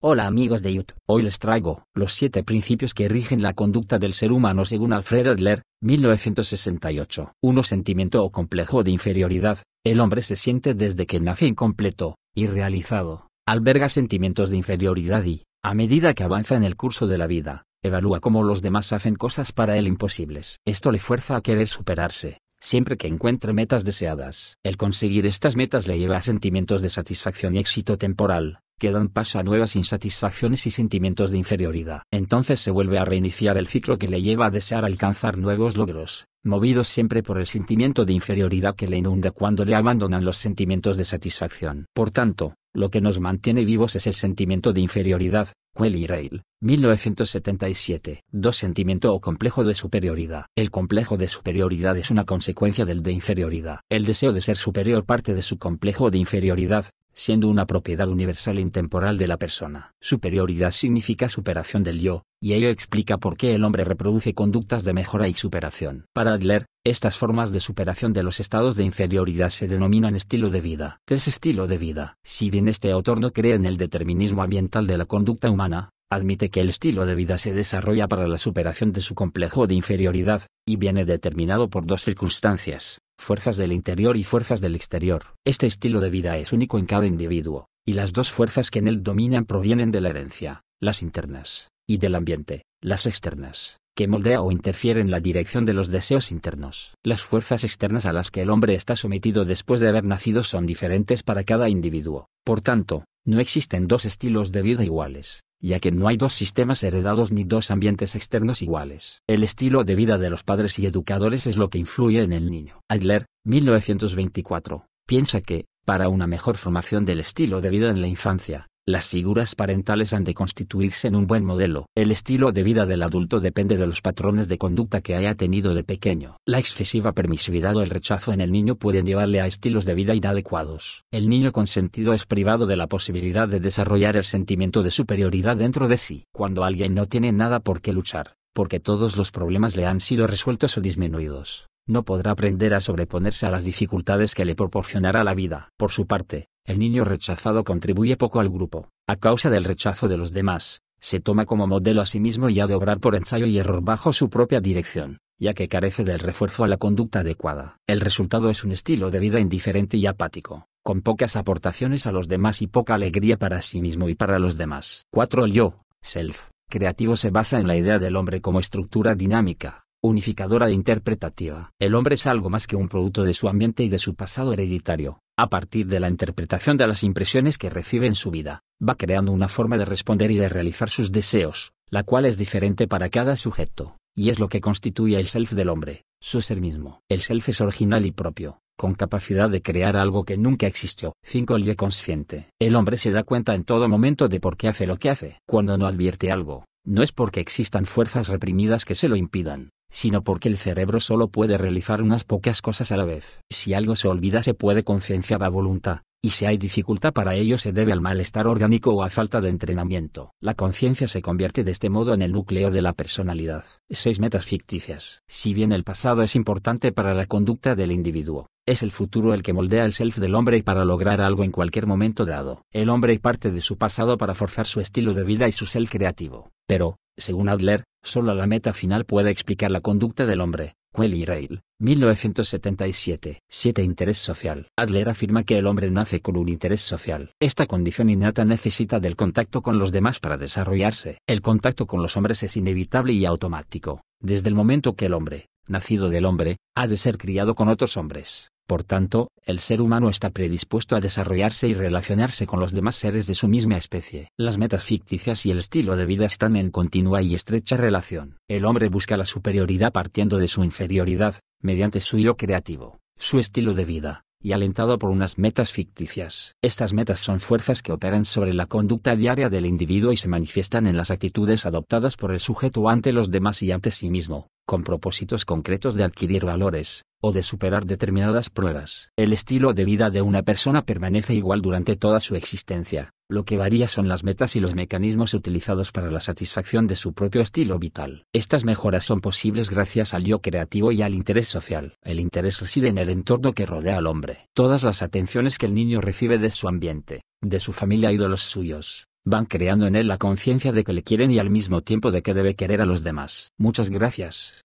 Hola amigos de YouTube, hoy les traigo los siete principios que rigen la conducta del ser humano según Alfred Adler, 1968. Uno sentimiento o complejo de inferioridad, el hombre se siente desde que nace incompleto, irrealizado, alberga sentimientos de inferioridad y, a medida que avanza en el curso de la vida, evalúa cómo los demás hacen cosas para él imposibles. Esto le fuerza a querer superarse, siempre que encuentre metas deseadas. El conseguir estas metas le lleva a sentimientos de satisfacción y éxito temporal que dan paso a nuevas insatisfacciones y sentimientos de inferioridad. Entonces se vuelve a reiniciar el ciclo que le lleva a desear alcanzar nuevos logros, movido siempre por el sentimiento de inferioridad que le inunda cuando le abandonan los sentimientos de satisfacción. Por tanto, lo que nos mantiene vivos es el sentimiento de inferioridad, y Rail, 1977. Dos Sentimiento o complejo de superioridad. El complejo de superioridad es una consecuencia del de inferioridad. El deseo de ser superior parte de su complejo de inferioridad, siendo una propiedad universal e intemporal de la persona. Superioridad significa superación del yo, y ello explica por qué el hombre reproduce conductas de mejora y superación. Para Adler, estas formas de superación de los estados de inferioridad se denominan estilo de vida. Tres Estilo de vida. Si bien este autor no cree en el determinismo ambiental de la conducta humana, admite que el estilo de vida se desarrolla para la superación de su complejo de inferioridad, y viene determinado por dos circunstancias, fuerzas del interior y fuerzas del exterior. Este estilo de vida es único en cada individuo, y las dos fuerzas que en él dominan provienen de la herencia, las internas, y del ambiente, las externas que moldea o interfiere en la dirección de los deseos internos. Las fuerzas externas a las que el hombre está sometido después de haber nacido son diferentes para cada individuo. Por tanto, no existen dos estilos de vida iguales ya que no hay dos sistemas heredados ni dos ambientes externos iguales. El estilo de vida de los padres y educadores es lo que influye en el niño. Adler, 1924, piensa que, para una mejor formación del estilo de vida en la infancia, las figuras parentales han de constituirse en un buen modelo. El estilo de vida del adulto depende de los patrones de conducta que haya tenido de pequeño. La excesiva permisividad o el rechazo en el niño pueden llevarle a estilos de vida inadecuados. El niño consentido es privado de la posibilidad de desarrollar el sentimiento de superioridad dentro de sí. Cuando alguien no tiene nada por qué luchar, porque todos los problemas le han sido resueltos o disminuidos, no podrá aprender a sobreponerse a las dificultades que le proporcionará la vida. Por su parte, el niño rechazado contribuye poco al grupo, a causa del rechazo de los demás, se toma como modelo a sí mismo y ha de obrar por ensayo y error bajo su propia dirección, ya que carece del refuerzo a la conducta adecuada. El resultado es un estilo de vida indiferente y apático, con pocas aportaciones a los demás y poca alegría para sí mismo y para los demás. 4. El yo, self, creativo se basa en la idea del hombre como estructura dinámica, unificadora e interpretativa. El hombre es algo más que un producto de su ambiente y de su pasado hereditario. A partir de la interpretación de las impresiones que recibe en su vida, va creando una forma de responder y de realizar sus deseos, la cual es diferente para cada sujeto, y es lo que constituye el self del hombre, su ser mismo. El self es original y propio, con capacidad de crear algo que nunca existió. 5. El consciente. El hombre se da cuenta en todo momento de por qué hace lo que hace. Cuando no advierte algo, no es porque existan fuerzas reprimidas que se lo impidan, sino porque el cerebro solo puede realizar unas pocas cosas a la vez. Si algo se olvida se puede concienciar a voluntad, y si hay dificultad para ello se debe al malestar orgánico o a falta de entrenamiento. La conciencia se convierte de este modo en el núcleo de la personalidad. Seis metas ficticias. Si bien el pasado es importante para la conducta del individuo, es el futuro el que moldea el self del hombre y para lograr algo en cualquier momento dado. El hombre parte de su pasado para forzar su estilo de vida y su self creativo. Pero, según Adler, solo la meta final puede explicar la conducta del hombre. y Rail, 1977. 7. Interés social. Adler afirma que el hombre nace con un interés social. Esta condición innata necesita del contacto con los demás para desarrollarse. El contacto con los hombres es inevitable y automático. Desde el momento que el hombre, nacido del hombre, ha de ser criado con otros hombres. Por tanto, el ser humano está predispuesto a desarrollarse y relacionarse con los demás seres de su misma especie. Las metas ficticias y el estilo de vida están en continua y estrecha relación. El hombre busca la superioridad partiendo de su inferioridad, mediante su hilo creativo, su estilo de vida, y alentado por unas metas ficticias. Estas metas son fuerzas que operan sobre la conducta diaria del individuo y se manifiestan en las actitudes adoptadas por el sujeto ante los demás y ante sí mismo con propósitos concretos de adquirir valores, o de superar determinadas pruebas. El estilo de vida de una persona permanece igual durante toda su existencia, lo que varía son las metas y los mecanismos utilizados para la satisfacción de su propio estilo vital. Estas mejoras son posibles gracias al yo creativo y al interés social. El interés reside en el entorno que rodea al hombre. Todas las atenciones que el niño recibe de su ambiente, de su familia y de los suyos, van creando en él la conciencia de que le quieren y al mismo tiempo de que debe querer a los demás. Muchas gracias.